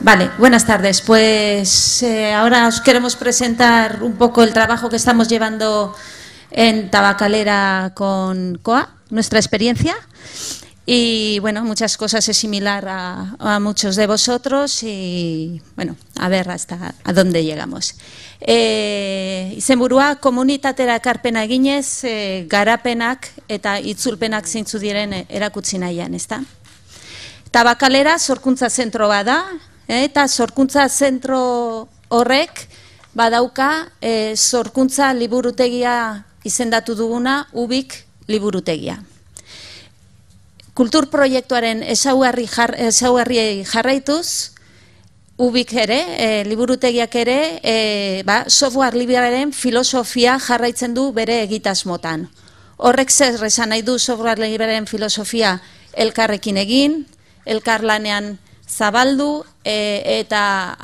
Vale, buenas tardes. Pues eh, ahora os queremos presentar un poco el trabajo que estamos llevando en Tabacalera con COA, nuestra experiencia. Y bueno, muchas cosas es similar a, muchos de vosotros y bueno, a ver hasta a dónde llegamos. Eh izenburua komunitatera ekarpena eginez, eh, garapenak eta itzulpenak zeintzu diren erakutsi nahian, ezta? tabacalera sorkuntza zentro Eh, eta sorkuntza zentro horrek badauka e, sorkuntza liburutegia izendatu duguna ubik liburutegia. Kultur proiektuaren esauherri jar, jarraituz, ubik ere, eh, liburutegiak ere, e, ba, software liberaren filosofia jarraitzen du bere egitasmotan. motan. Horrek esan nahi du software liberaren filosofia elkarrekin egin, elkarlanean lanean zabaldu e, eta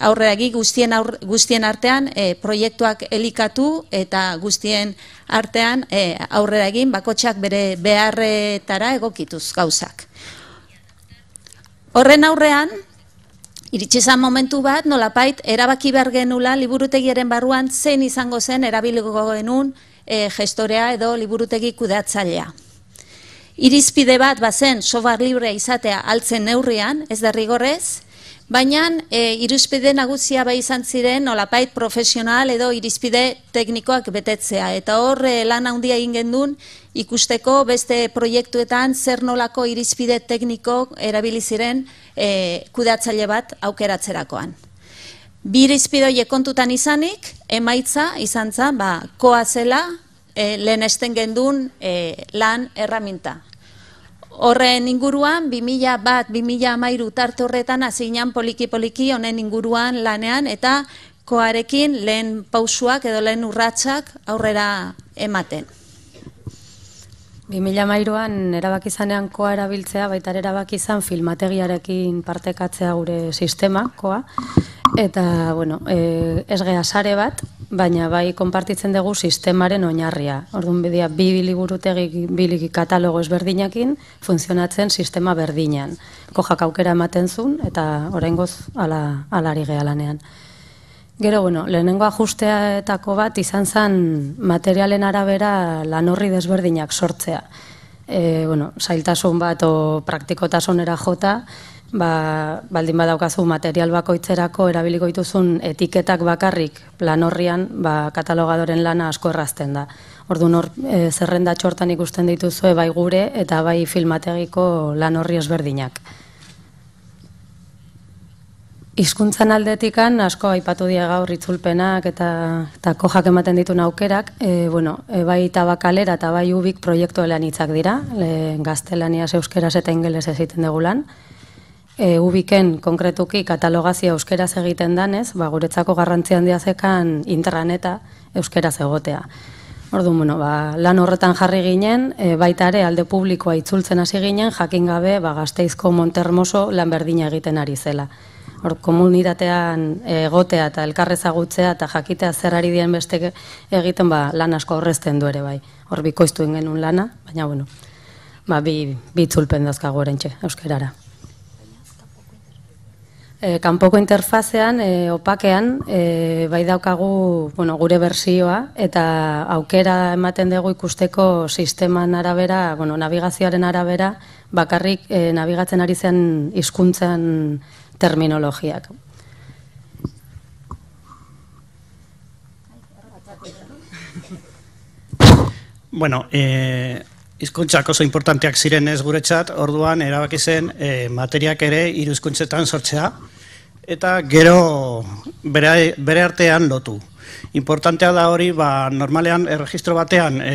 aurrera gi guztien, aur, guztien artean e, proiektuak elikatu eta guztien artean e, aurrera egin bakotxak bere beharretara egokituz gauzak. Horren aurrean, iritsi momentu bat, nolapait, erabaki behar genula liburutegiaren barruan zen izango zen erabiliko genuen e, gestorea edo liburutegi kudatzailea. Irizpide bat bazen sobar librea izatea altzen neurrian ez da baina e, irizpide nagusia bai izan ziren olapait profesional edo irizpide teknikoak betetzea eta horre lan handia egin gendun ikusteko beste proiektuetan zer nolako irizpide tekniko erabili ziren e, kudeatzaile bat aukeratzerakoan. Bi irizpide horiek kontutan izanik emaitza izantza ba koa zela e, lehen esten eh, lan erraminta. Horren inguruan, 2000 bat, 2000 amairu tarte horretan, azinan poliki-poliki honen inguruan lanean, eta koarekin lehen pausuak edo lehen urratsak aurrera ematen. 2000 amairuan erabak izanean koa erabiltzea, baita erabak izan filmategiarekin partekatzea gure sistema, koa, eta, bueno, e, ez gea sare bat, baina bai konpartitzen dugu sistemaren oinarria. Orduan bidea bi biliburutegi biliki katalogo ezberdinekin funtzionatzen sistema berdinean. Kojak aukera ematen zuen eta oraingoz ala alari gehalanean. Gero, bueno, lehenengo ajusteetako bat izan zen materialen arabera lan horri desberdinak sortzea. E, bueno, zailtasun bat o praktikotasunera jota, ba, baldin badaukazu material bakoitzerako erabiliko dituzun etiketak bakarrik plan horrian ba, katalogadoren lana asko errazten da. Ordu nor e, zerrenda txortan ikusten dituzu bai gure eta bai filmategiko lan horri ezberdinak. Hizkuntzan aldetikan asko aipatu die gaur itzulpenak eta kojak ematen ditu aukerak, e, bueno, e, bai tabakalera eta bai ubik proiektu hitzak dira, le gaztelaniaz, euskeraz eta ingelesez egiten lan, E, ubiken konkretuki katalogazio euskeraz egiten danez, ba, guretzako garrantzi handia zekan interraneta euskeraz egotea. Ordu bueno, ba, lan horretan jarri ginen, e, baita ere alde publikoa itzultzen hasi ginen, jakin gabe ba, gazteizko montermoso lan berdina egiten ari zela. Hor, komunitatean egotea eta elkarrezagutzea eta jakitea zer ari beste egiten ba, lan asko horrezten du ere bai. Hor, bikoiztu ingen lana, baina bueno, ba, bi, bi itzulpen euskerara. E, kanpoko interfazean, e, opakean, e, bai daukagu bueno, gure bersioa eta aukera ematen dugu ikusteko sisteman arabera, bueno, navigazioaren arabera, bakarrik e, navigatzen ari zen hizkuntzan terminologiak. Bueno, eh, izkuntzak oso importanteak ziren ez guretzat, orduan erabaki zen eh, materiak ere iruzkuntzetan sortzea, eta gero bere, artean lotu. Importantea da hori, ba, normalean erregistro batean e,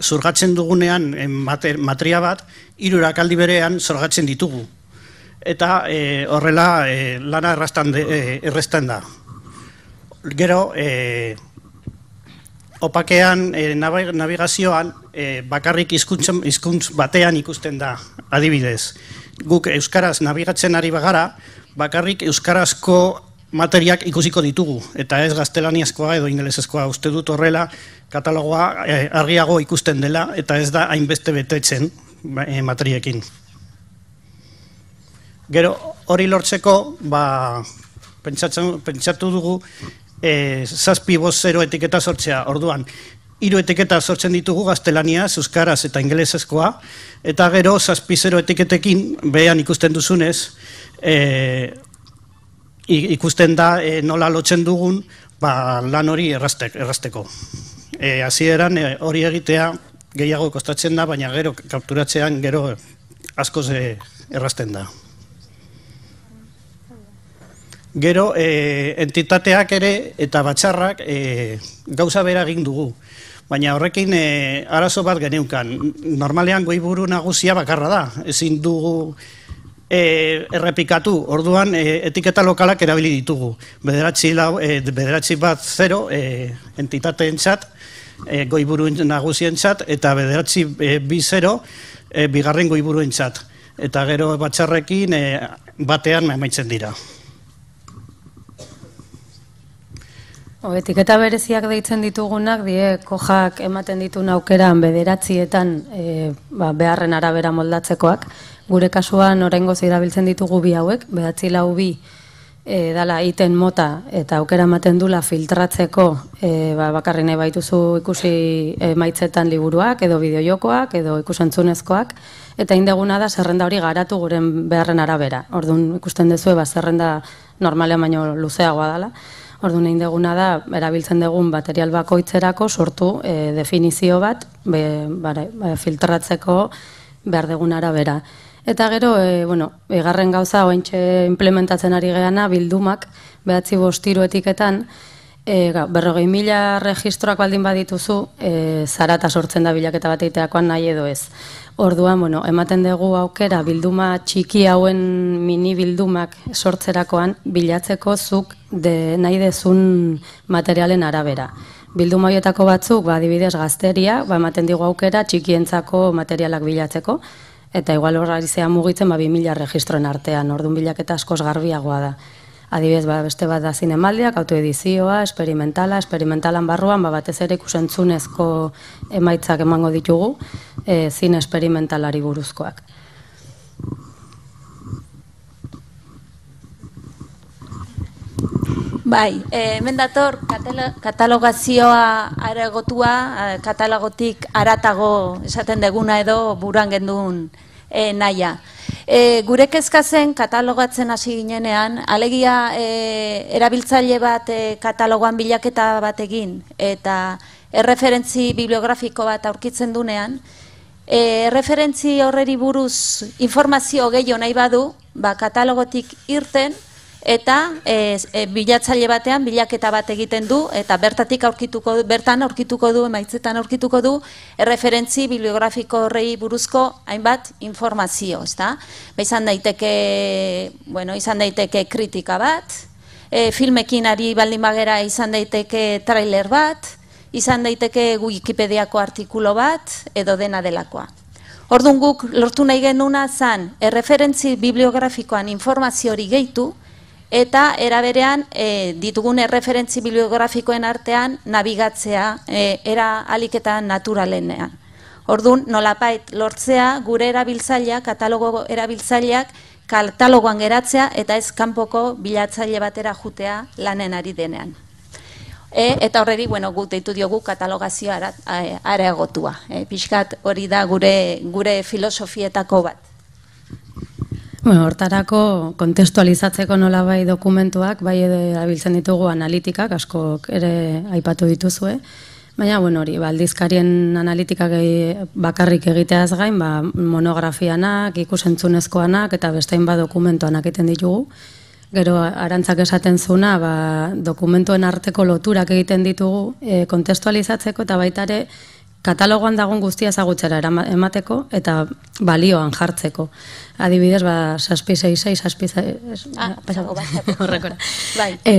zurgatzen dugunean en eh, matria bat, irurak aldi berean zurgatzen ditugu. Eta e, horrela e, lana de, e, erresten da. Gero, e, opakean e, navigazioan e, bakarrik izkuntz, izkuntz batean ikusten da, adibidez. Guk Euskaraz navigatzen ari bagara, bakarrik euskarazko materiak ikusiko ditugu, eta ez gaztelaniazkoa edo ingelesezkoa uste dut horrela, katalogoa eh, argiago ikusten dela, eta ez da hainbeste betetzen eh, materiekin. Gero hori lortzeko, ba, pentsatu dugu, eh, zazpi boz zero etiketa sortzea, orduan, hiru etiketa sortzen ditugu gaztelania, euskaraz eta ingelesezkoa, eta gero zazpizero etiketekin, behan ikusten duzunez, e, ikusten da e, nola lotzen dugun ba, lan hori errastek, errasteko. E, Azi e, hori egitea gehiago kostatzen da, baina gero kapturatzean gero askoz e, errasten da. Gero, e, entitateak ere eta batxarrak e, eh, gauza bera egin dugu. Baina horrekin e, arazo bat geneukan. Normalean goi buru nagusia bakarra da. Ezin dugu e, errepikatu. Orduan e, etiketa lokalak erabili ditugu. Bederatzi, lau, e, bederatzi bat zero e, entitate entzat, goi buru nagusia eta bederatzi e, bi zero bigarren goi buru entzat. Eta gero batxarrekin e, batean amaitzen dira. O, etiketa bereziak deitzen ditugunak, die kojak ematen ditu aukeran bederatzietan e, ba, beharren arabera moldatzekoak. Gure kasuan orengo irabiltzen ditugu bi hauek, bedatzi lau bi e, dala iten mota eta aukera ematen dula filtratzeko e, ba, bakarrine baituzu ikusi e, maitzetan liburuak edo bideojokoak edo ikusentzunezkoak eta indeguna da zerrenda hori garatu guren beharren arabera. Orduan ikusten dezue ba, zerrenda normalean baino luzeagoa dela. Ordu nein deguna da, erabiltzen dugun material bakoitzerako sortu eh, definizio bat, be, eh, filtratzeko behar degun arabera. Eta gero, e, bueno, egarren gauza, ointxe implementatzen ari geana, bildumak, behatzi bostiru etiketan, E, berrogei mila registroak baldin badituzu, e, zarata sortzen da bilaketa bat nahi edo ez. Orduan, bueno, ematen dugu aukera bilduma txiki hauen mini bildumak sortzerakoan bilatzeko zuk de nahi dezun materialen arabera. Bilduma hoietako batzuk, ba, dibidez gazteria, ba, ematen digu aukera txikientzako materialak bilatzeko, eta igual horra mugitzen, ba, bi mila registroen artean, orduan bilaketa askoz garbiagoa da. Adibidez, ba, beste bat da zinemaldiak, autoedizioa, experimentala, experimentalan barruan, ba, batez ere ikusentzunezko emaitzak emango ditugu, e, eh, zin experimentalari buruzkoak. Bai, eh, hemen dator katalogazioa aragotua, eh, katalogotik aratago esaten deguna edo buran gendun e, eh, naia. Eh, gure kezkazen katalogatzen hasi ginenean, alegia e, erabiltzaile bat e, katalogoan bilaketa bat egin eta erreferentzi bibliografiko bat aurkitzen dunean, e, erreferentzi horreri buruz informazio gehiago nahi badu, ba, katalogotik irten, eta e, bilatzaile batean bilaketa bat egiten du eta bertatik aurkituko bertan aurkituko du emaitzetan aurkituko du erreferentzi bibliografiko horrei buruzko hainbat informazio, ezta? Ba izan daiteke, bueno, izan daiteke kritika bat, e, filmekin ari baldin bagera izan daiteke trailer bat, izan daiteke Wikipediako artikulu bat edo dena delakoa. Orduan guk lortu nahi genuna zan, erreferentzi bibliografikoan informazio hori gehitu, eta eraberean e, eh, ditugun erreferentzi bibliografikoen artean nabigatzea e, era aliketa naturalenean. Ordun nolapait lortzea gure erabiltzaileak katalogo erabiltzaileak katalogoan geratzea eta ez kanpoko bilatzaile batera jutea lanen ari denean. E, eta horreri, bueno, gut deitu diogu katalogazioa eh, areagotua. Ara e, Piskat hori da gure gure filosofietako bat. Bueno, hortarako kontestualizatzeko nola bai dokumentuak, bai edo erabiltzen ditugu analitikak, asko ere aipatu dituzue. Baina, bueno, hori, ba, aldizkarien analitikak bakarrik egiteaz gain, ba, monografianak, ikusentzunezkoanak eta bestain ba dokumentuanak egiten ditugu. Gero, arantzak esaten zuna, ba, dokumentuen arteko loturak egiten ditugu e, kontestualizatzeko eta baitare, ere katalogoan dagoen guztia ezagutzera emateko eta balioan jartzeko. Adibidez, ba, saspi zei, zei, saspi zei,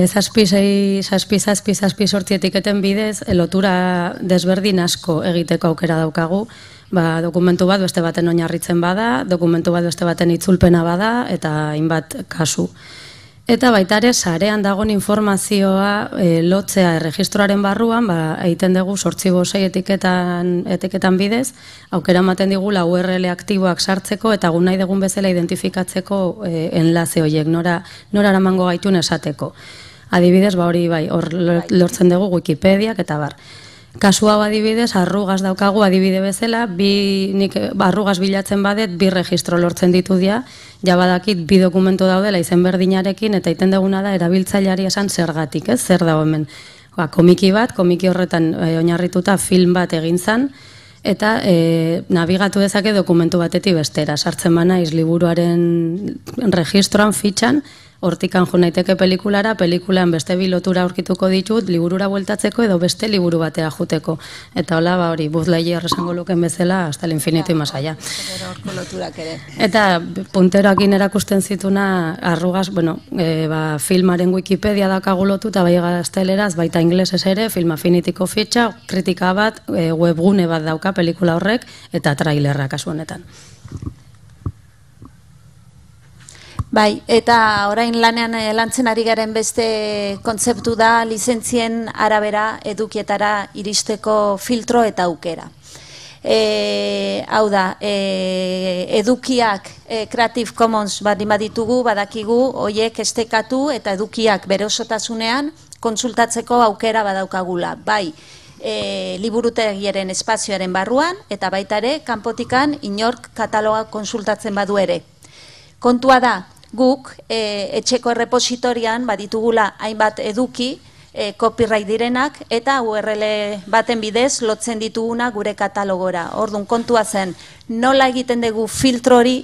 saspi zei, saspi etiketen bidez, eh, lotura desberdin asko egiteko aukera daukagu, ba, dokumentu bat beste baten oinarritzen bada, dokumentu bat beste baten itzulpena bada, eta inbat Kasu. Eta baita ere, sarean dagoen informazioa e, lotzea erregistroaren barruan, ba, egiten dugu sortzi etiketan, etiketan bidez, aukera ematen digu URL aktiboak sartzeko eta gu nahi dugun bezala identifikatzeko e, eh, enlaze horiek, nora, nora aramango gaitun esateko. Adibidez, ba hori bai, hor bai. lortzen dugu Wikipediak eta bar. Kasua badibidez, arrugaz daukagu adibide bezala, bi, nik, arrugaz bilatzen badet, bi registro lortzen ditu dia, jabadakit bi dokumentu daudela izen berdinarekin, eta iten deguna da, erabiltzaileari esan zergatik, ez, zer da hemen. Ba, komiki bat, komiki horretan eh, oinarrituta film bat egin eta e, nabigatu dezake dokumentu batetik bestera, sartzen bana izliburuaren registroan, fitxan, hortikan jo naiteke pelikulara, pelikulan beste bilotura aurkituko ditut, liburura bueltatzeko edo beste liburu batea joteko. Eta hola, ba hori, buz lehi errezango luken bezala, hasta el infinito allá. Eta punteroak erakusten zituna, arrugaz, bueno, e, ba, filmaren wikipedia dakagulotu, eta bai gazteleraz, baita ingleses ere, film finitiko fitxa, kritika bat, e, webgune bat dauka pelikula horrek, eta trailerra kasu honetan. Bai, eta orain lanean eh, lantzen ari garen beste kontzeptu da lizentzien arabera edukietara iristeko filtro eta aukera. E, hau da, e, edukiak Creative Commons bat ditugu, badakigu, hoiek estekatu eta edukiak bere osotasunean kontsultatzeko aukera badaukagula. Bai, e, liburutegiaren espazioaren barruan eta baita ere, kanpotikan inork kataloga kontsultatzen badu ere. Kontua da, guk eh, etxeko repositorian baditugula hainbat eduki eh, copyright direnak eta URL baten bidez lotzen dituguna gure katalogora. Orduan kontua zen nola egiten dugu filtrori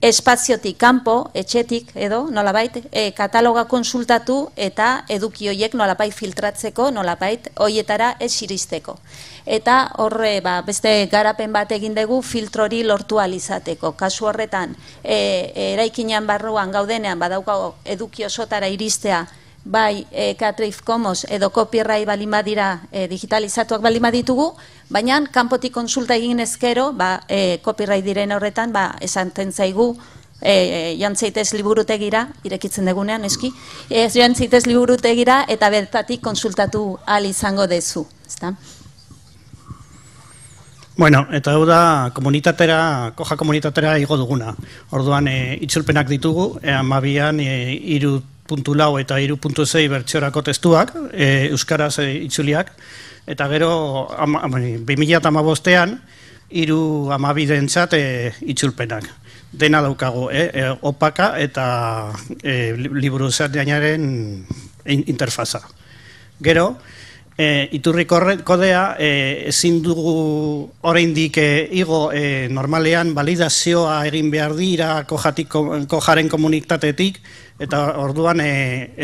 espaziotik kanpo, etxetik edo nolabait e, kataloga konsultatu eta eduki horiek nolabait filtratzeko, nolabait hoietara ez iristeko. Eta horre ba, beste garapen bat egin dugu filtrori lortu alizateko. Kasu horretan, e, eh, eraikinean barruan gaudenean badauko eduki osotara iristea bai e, eh, Creative komos edo copyright balin badira e, digitalizatuak balima baditugu, baina kanpotik konsulta egin ezkero, ba, e, copyright diren horretan, ba, esanten zaigu, e, e, jantzeitez liburutegira, irekitzen degunean, eski, e, jantzeitez liburutegira eta bertatik konsultatu al izango dezu. Ezta? Bueno, eta hau da komunitatera, koja komunitatera igo duguna. Orduan e, itzulpenak ditugu, ean mabian e, irut puntu lau eta iru puntu zei bertxorako testuak, e, Euskaraz e, itzuliak, eta gero, bimila eta amabostean, iru amabideen txate itzulpenak. Dena daukago, e, e, opaka eta e, liburu interfaza. Gero, e, iturri kodea e, ezin dugu oraindik e, igo normalean validazioa egin behar dira kojatik, kojaren komunitatetik eta orduan e,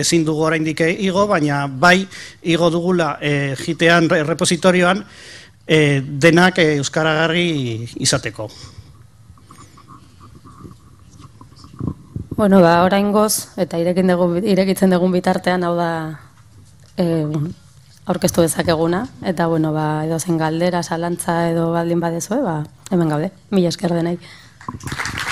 ezin dugu oraindik e, igo baina bai igo dugula e, jitean repositorioan e, denak e, euskaragarri izateko Bueno, ba, oraingoz eta irekin dugu irekitzen dugun bitartean, hau da, aurkeztu dezakeguna, eta bueno, ba, edo zen galdera, salantza edo baldin badezue, eh, ba, hemen gaude, mila esker denei. Thank